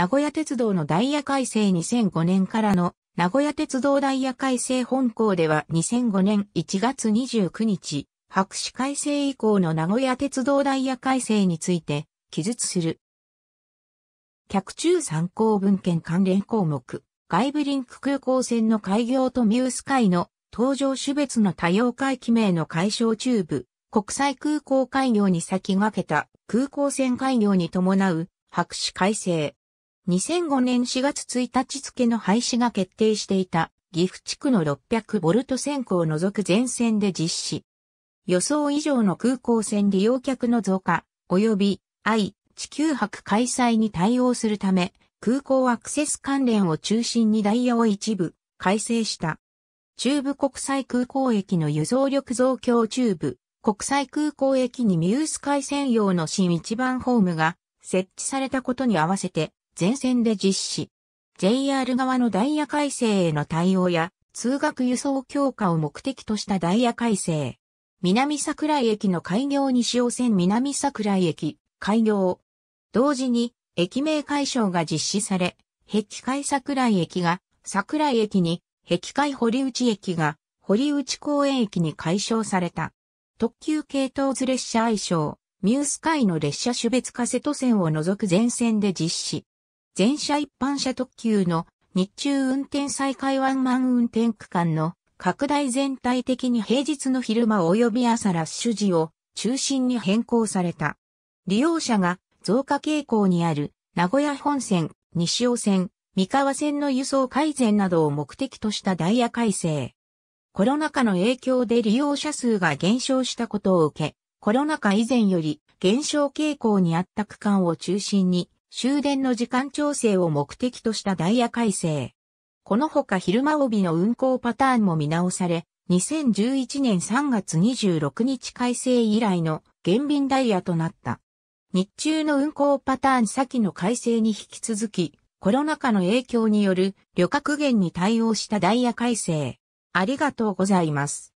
名古屋鉄道のダイヤ改正2005年からの名古屋鉄道ダイヤ改正本校では2005年1月29日、白紙改正以降の名古屋鉄道ダイヤ改正について記述する。客中参考文献関連項目、外部リンク空港線の開業とミュースイの登場種別の多様化駅名の解消中部、国際空港開業に先駆けた空港線開業に伴う白紙改正。2005年4月1日付の廃止が決定していた岐阜地区の600ボルト線香を除く全線で実施。予想以上の空港線利用客の増加、及び愛地球博開催に対応するため、空港アクセス関連を中心にダイヤを一部改正した。中部国際空港駅の輸送力増強中部国際空港駅にミュース海専用の新一番ホームが設置されたことに合わせて全線で実施。JR 側のダイヤ改正への対応や、通学輸送強化を目的としたダイヤ改正。南桜井駅の開業西尾線南桜井駅開業。同時に駅名解消が実施され、壁海桜井駅が桜井駅に、壁海堀内駅が堀内公園駅に解消された。特急系統図列車愛称、ミュースカイの列車種別化瀬戸線を除く全線で実施。全車一般車特急の日中運転再開ワンマン運転区間の拡大全体的に平日の昼間及び朝ラッシュ時を中心に変更された。利用者が増加傾向にある名古屋本線、西尾線、三河線の輸送改善などを目的としたダイヤ改正。コロナ禍の影響で利用者数が減少したことを受け、コロナ禍以前より減少傾向にあった区間を中心に終電の時間調整を目的としたダイヤ改正。このほか昼間帯の運行パターンも見直され、2011年3月26日改正以来の減便ダイヤとなった。日中の運行パターン先の改正に引き続き、コロナ禍の影響による旅客減に対応したダイヤ改正。ありがとうございます。